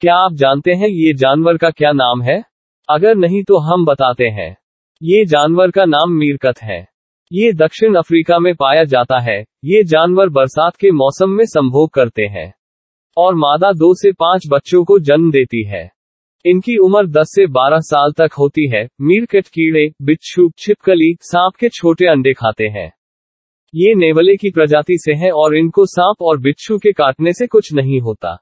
क्या आप जानते हैं ये जानवर का क्या नाम है अगर नहीं तो हम बताते हैं ये जानवर का नाम मीरकत है ये दक्षिण अफ्रीका में पाया जाता है ये जानवर बरसात के मौसम में संभोग करते हैं और मादा दो से पांच बच्चों को जन्म देती है इनकी उम्र 10 से 12 साल तक होती है मीरकट कीड़े बिच्छू छिपकली सांप के छोटे अंडे खाते हैं ये नेवले की प्रजाति से हैं और इनको सांप और बिच्छू के काटने से कुछ नहीं होता